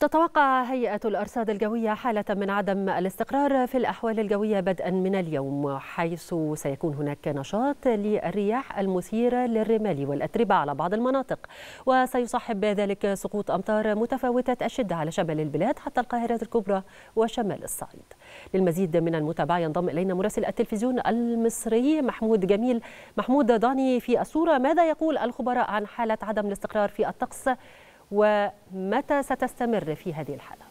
تتوقع هيئة الأرصاد الجوية حالة من عدم الاستقرار في الأحوال الجوية بدءا من اليوم حيث سيكون هناك نشاط للرياح المثيرة للرمال والأتربة على بعض المناطق وسيصاحب ذلك سقوط أمطار متفاوتة الشدة على شمال البلاد حتى القاهرة الكبرى وشمال الصعيد للمزيد من المتابعة ينضم إلينا مراسل التلفزيون المصري محمود جميل محمود ضاني في الصورة ماذا يقول الخبراء عن حالة عدم الاستقرار في الطقس ومتى ستستمر في هذه الحالة؟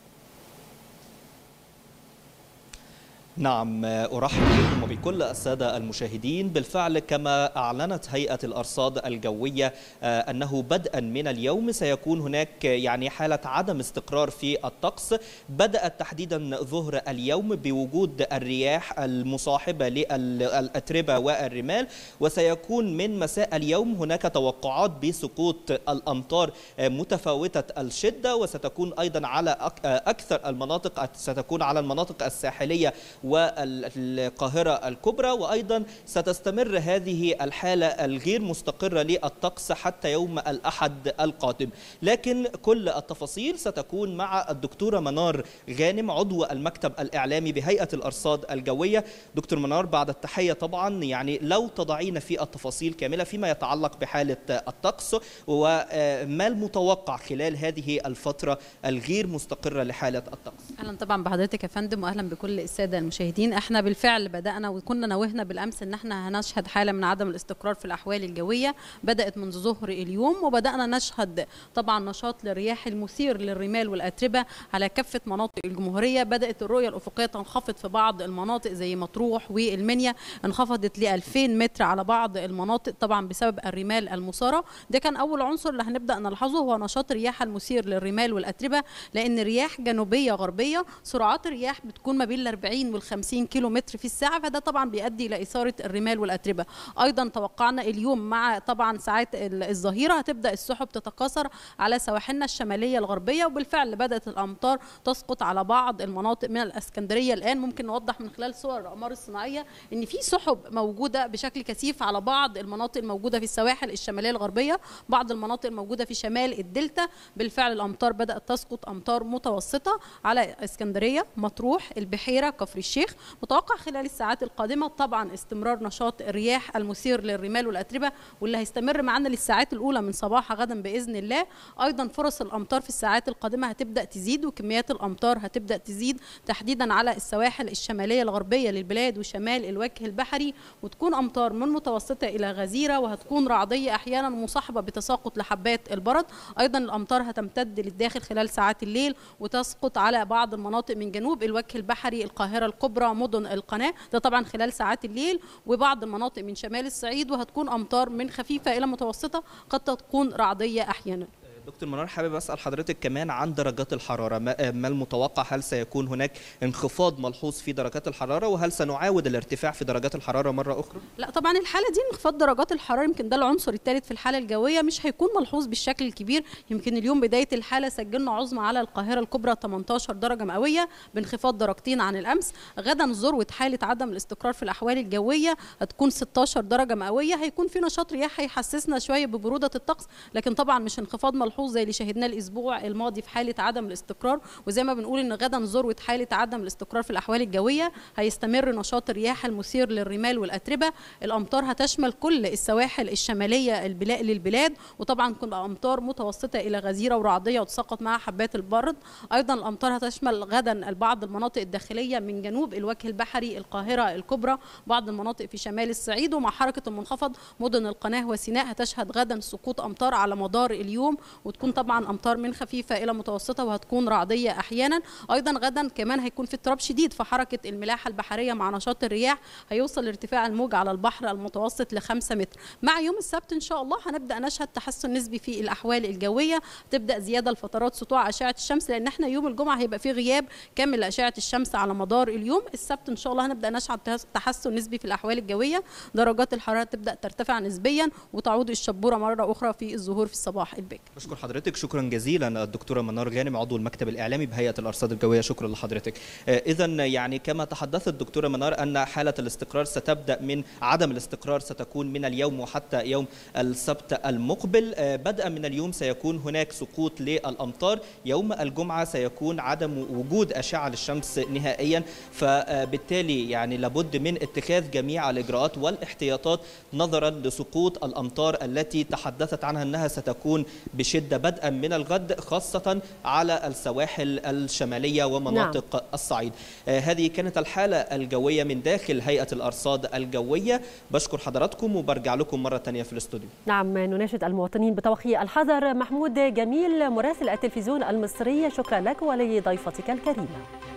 نعم آه، أرحب بكم وبكل السادة المشاهدين بالفعل كما أعلنت هيئة الأرصاد الجوية آه، أنه بدءا من اليوم سيكون هناك آه، يعني حالة عدم استقرار في الطقس بدأت تحديدا ظهر اليوم بوجود الرياح المصاحبة للأتربة والرمال وسيكون من مساء اليوم هناك توقعات بسقوط الأمطار متفاوتة الشدة وستكون أيضا على أكثر المناطق ستكون على المناطق الساحلية والقاهرة الكبرى وأيضا ستستمر هذه الحالة الغير مستقرة للطقس حتى يوم الأحد القادم لكن كل التفاصيل ستكون مع الدكتورة منار غانم عضو المكتب الإعلامي بهيئة الأرصاد الجوية دكتور منار بعد التحية طبعا يعني لو تضعينا في التفاصيل كاملة فيما يتعلق بحالة الطقس وما آه، المتوقع خلال هذه الفترة الغير مستقرة لحالة الطقس أهلا طبعا بحضرتك يا فندم وأهلا بكل السادة المشاهدين احنا بالفعل بدانا وكنا نوهنا بالامس ان احنا هنشهد حاله من عدم الاستقرار في الاحوال الجويه بدات منذ ظهر اليوم وبدانا نشهد طبعا نشاط للرياح المثير للرمال والاتربه على كافه مناطق الجمهوريه بدات الرؤيه الافقيه تنخفض في بعض المناطق زي مطروح والمنيا انخفضت ل 2000 متر على بعض المناطق طبعا بسبب الرمال المثاره ده كان اول عنصر اللي هنبدا نلاحظه هو نشاط الرياح المثير للرمال والاتربه لان رياح جنوبيه غربيه سرعات الرياح بتكون ما بين 40 و 50 كيلو متر في الساعة فده طبعا بيؤدي إلى إثارة الرمال والأتربة أيضا توقعنا اليوم مع طبعا ساعات الظهيرة هتبدأ السحب تتكاثر على سواحلنا الشمالية الغربية وبالفعل بدأت الأمطار تسقط على بعض المناطق من الإسكندرية الآن ممكن نوضح من خلال صور الأقمار الصناعية إن في سحب موجودة بشكل كثيف على بعض المناطق الموجودة في السواحل الشمالية الغربية بعض المناطق الموجودة في شمال الدلتا بالفعل الأمطار بدأت تسقط أمطار متوسطة على اسكندرية مطروح البحيرة كفر الشيخ متوقع خلال الساعات القادمة طبعا استمرار نشاط الرياح المثير للرمال والأتربة واللي هيستمر معانا للساعات الأولى من صباح غدا بإذن الله أيضا فرص الأمطار في الساعات القادمة هتبدأ تزيد وكميات الأمطار هتبدأ تزيد تحديدا على السواحل الشمالية الغربية للبلاد وشمال الوجه البحري وتكون أمطار من متوسطة إلى غزيرة وهتكون رعدية أحيانا مصاحبة بتساقط لحبات البرد أيضا الأمطار هتمتد للداخل خلال ساعات الليل وتسقط على بعض المناطق من جنوب الوجه البحري القاهرة كبرى مدن القناة ده طبعا خلال ساعات الليل وبعض المناطق من شمال الصعيد وهتكون أمطار من خفيفة إلى متوسطة قد تكون رعدية أحيانا دكتور منار حابب اسال حضرتك كمان عن درجات الحراره آه، ما المتوقع هل سيكون هناك انخفاض ملحوظ في درجات الحراره وهل سنعاود الارتفاع في درجات الحراره مره اخرى لا طبعا الحاله دي انخفاض درجات الحراره يمكن ده العنصر الثالث في الحاله الجويه مش هيكون ملحوظ بالشكل الكبير يمكن اليوم بدايه الحاله سجلنا عظمى على القاهره الكبرى 18 درجه مئويه بانخفاض درجتين عن الامس غدا ذروه حاله عدم الاستقرار في الاحوال الجويه هتكون 16 درجه مئويه هيكون في نشاط رياح هيحسسنا شويه ببروده الطقس لكن طبعا مش انخفاض ملحوظ ملحوظ زي اللي شاهدناه الاسبوع الماضي في حاله عدم الاستقرار وزي ما بنقول ان غدا ذروه حاله عدم الاستقرار في الاحوال الجويه هيستمر نشاط الرياح المثير للرمال والاتربه الامطار هتشمل كل السواحل الشماليه البلاد للبلاد وطبعا كل امطار متوسطه الى غزيره ورعديه وتساقط معها حبات البرد ايضا الامطار هتشمل غدا بعض المناطق الداخليه من جنوب الوجه البحري القاهره الكبرى بعض المناطق في شمال الصعيد ومع حركه المنخفض مدن القناه وسيناء هتشهد غدا سقوط امطار على مدار اليوم وتكون طبعا امطار من خفيفه الى متوسطه وهتكون رعديه احيانا ايضا غدا كمان هيكون في اضطراب شديد في حركه الملاحه البحريه مع نشاط الرياح هيوصل ارتفاع الموج على البحر المتوسط ل 5 متر مع يوم السبت ان شاء الله هنبدا نشهد تحسن نسبي في الاحوال الجويه تبدا زياده لفترات سطوع اشعه الشمس لان احنا يوم الجمعه هيبقى فيه غياب كامل لاشعه الشمس على مدار اليوم السبت ان شاء الله هنبدا نشهد تحسن نسبي في الاحوال الجويه درجات الحراره تبدا ترتفع نسبيا وتعود الشبوره مره اخرى في الظهور في الصباح الباكر بشكر حضرتك شكرا جزيلا الدكتوره منار غانم عضو المكتب الاعلامي بهيئه الارصاد الجويه شكرا لحضرتك آه، اذا يعني كما تحدثت الدكتوره منار ان حاله الاستقرار ستبدا من عدم الاستقرار ستكون من اليوم وحتى يوم السبت المقبل آه، بدءا من اليوم سيكون هناك سقوط للامطار يوم الجمعه سيكون عدم وجود اشعه للشمس نهائيا فبالتالي يعني لابد من اتخاذ جميع الاجراءات والاحتياطات نظرا لسقوط الامطار التي تحدثت عنها انها ستكون بشده الشدة بدءا من الغد خاصة على السواحل الشمالية ومناطق نعم. الصعيد آه، هذه كانت الحالة الجوية من داخل هيئة الأرصاد الجوية بشكر حضراتكم وبرجع لكم مرة ثانية في الاستوديو نعم نناشد المواطنين بتوخي الحذر محمود جميل مراسل التلفزيون المصري شكرا لك ولضيفتك الكريمة